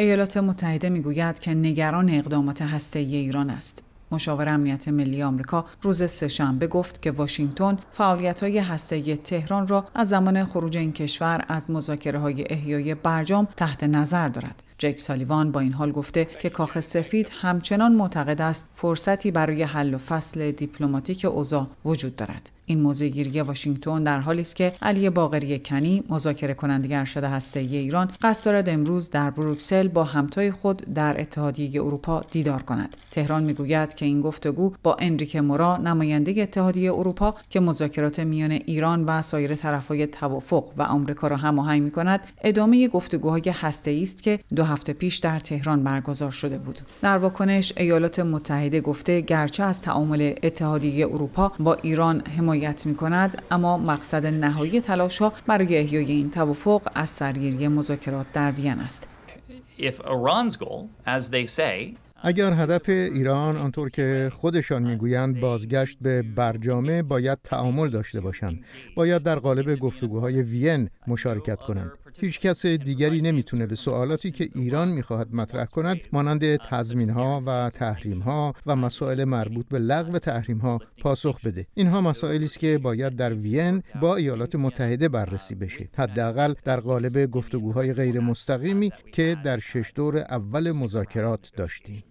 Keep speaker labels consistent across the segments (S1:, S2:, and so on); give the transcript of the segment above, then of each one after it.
S1: ایالات متحده میگوید که نگران اقدامات هسته‌ای ایران است. مشاور امنیت ملی آمریکا روز سهشنبه گفت که واشنگتن فعالیت‌های هسته‌ای تهران را از زمان خروج این کشور از مذاکره‌های احیای برجام تحت نظر دارد. جک سالیوان با این حال گفته که کاخ سفید همچنان معتقد است فرصتی برای حل و فصل دیپلماتیک اوضاع وجود دارد این موضع گیری واشنگتن در حالی است که علی باقری کنی مذاکره کننده ارشد هسته ای ایران قصد دارد امروز در بروکسل با همتای خود در اتحادیه اروپا دیدار کند تهران میگوید که این گفتگو با انریک مورا نماینده اتحادیه اروپا که مذاکرات میان ایران و سایر طرفهای توافق و آمریکا را هماهنگ میکند ادامه گفتگوهای هسته ای است که دو هفته پیش در تهران برگزار شده بود. در واکنش ایالات متحده گفته گرچه از تعامل اتحادیه اروپا با ایران حمایت می کند اما مقصد نهایی تلاش ها برای احیای این توافق از سرگیری مذاکرات در وین است. اگر هدف ایران آنطور که
S2: خودشان میگویند بازگشت به برجامه باید تعامل داشته باشند باید در قالب گفتگوهای وین مشارکت کنند هیچ کس دیگری نمیتونه به سوالاتی که ایران میخواهد مطرح کند مانند تضمین ها و تحریم ها و مسائل مربوط به لغو تحریم ها پاسخ بده اینها مسائلی است که باید در وین با ایالات متحده بررسی بشه حداقل در قالب گفتگوهای غیر مستقیمی که در شش دور اول مذاکرات داشتیم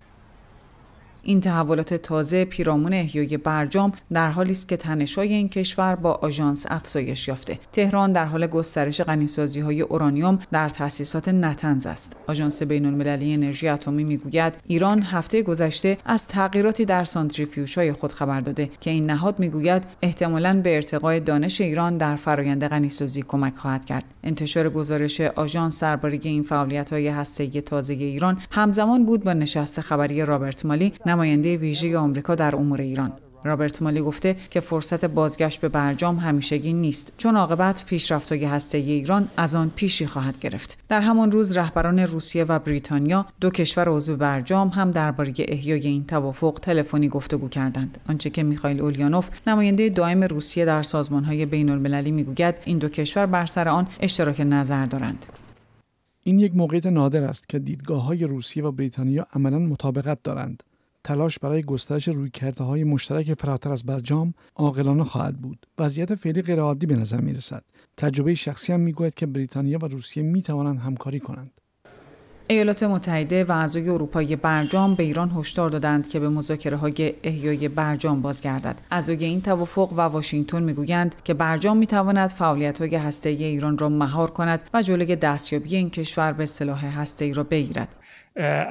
S1: این تحولات تازه پیرامون احیای برجام در حالی است که تنش‌های این کشور با آژانس افزایش یافته تهران در حال گسترش غنیسازی های اورانیوم در تأسیسات نتنز است آژانس بین‌المللی انرژی اتمی می‌گوید ایران هفته گذشته از تغییراتی در سانتریفیوژهای خود خبر داده که این نهاد می‌گوید احتمالاً به ارتقای دانش ایران در فرایند غنیسازی کمک خواهد کرد انتشار گزارش آژانس درباره این فعالیت‌های هسته‌ای تازه ایران همزمان بود با نشست خبری رابرت مالی نماینده ویژه آمریکا در امور ایران رابرت مالی گفته که فرصت بازگشت به برجام همیشگی نیست چون عاقبت پیشرفتهای هسته ایران از آن پیشی خواهد گرفت در همان روز رهبران روسیه و بریتانیا دو کشور عضو برجام هم درباره احیای این توافق تلفنی گفتگو کردند آنچه که میخائیل اولیانوف نماینده دائم روسیه در سازمانهای بین المللی میگوید این دو کشور بر سر آن اشتراک نظر دارند
S2: این یک موقعیت نادر است که دیدگاه های روسیه و بریتانیا عملا مطابقت دارند تلاش برای گسترش های مشترک فراتر از برجام عاقلانه خواهد بود وضعیت فعلی غیرعادی به نظر می رسد تجربه شخصی هم میگوید که بریتانیا و روسیه می توانند همکاری کنند
S1: ایالات متحده و اعضای اروپای برجام به ایران هشدار دادند که به مذاکره های احیای برجام بازگردد. اعضای این توافق و واشنگتن میگویند که برجام میتواند فعالیت های هسته ای ایران را مهار کند و جلوی دستیابی این کشور به سلاح هسته ای را بگیرد.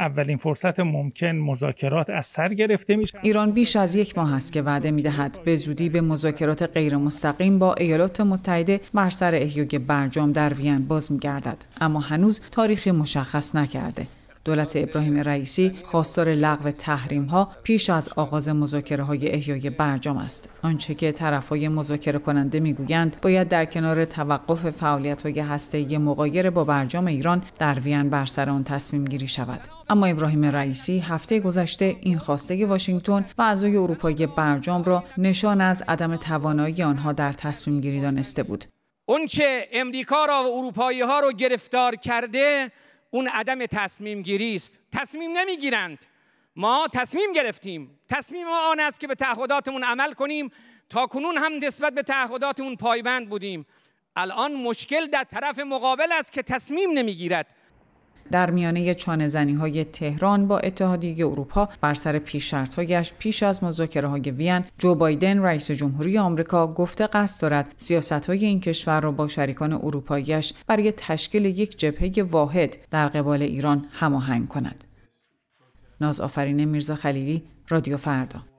S1: اولین فرصت ممکن مذاکرات از سر گرفته میشه ایران بیش از یک ماه است که وعده دهد به زودی به مذاکرات غیر مستقیم با ایالات متحده بر سر احیای برجام در وین باز میگردد اما هنوز تاریخ مشخص نشد نکرده. دولت ابراهیم رئیسی خواستار لغو تحریم ها پیش از آغاز مذاکره های احیای برجام است آنچه که طرف های مذاکره کننده میگویند باید در کنار توقف فعالیت های هسته مقایر با برجام ایران در وین بر سر آن تصمیم گیری شود اما ابراهیم رئیسی هفته گذشته این خواسته واشنگتن و اعضای اروپایی برجام را نشان از عدم توانایی آنها در تصمیم گیری دانسته بود
S2: اونچه امریکا را و اروپایی ها رو گرفتار کرده اون عدم تصمیم گیری است تصمیم نمیگیرند ما تصمیم گرفتیم تصمیم ما آن است که به تعهداتمون عمل کنیم تا کنون هم نسبت به تعهداتمون پایبند بودیم الان مشکل در طرف مقابل است که تصمیم نمیگیرد
S1: در میانه چانه زنی های تهران با اتحادیه اروپا بر سر پیش هایش پیش از مذاکره های وین جو بایدن رئیس جمهوری آمریکا گفته قصد دارد سیاست های این کشور را با شریکان اروپاییش برای تشکیل یک جبهه واحد در قبال ایران هماهنگ کند. ناز میرزا خلیلی رادیو فردا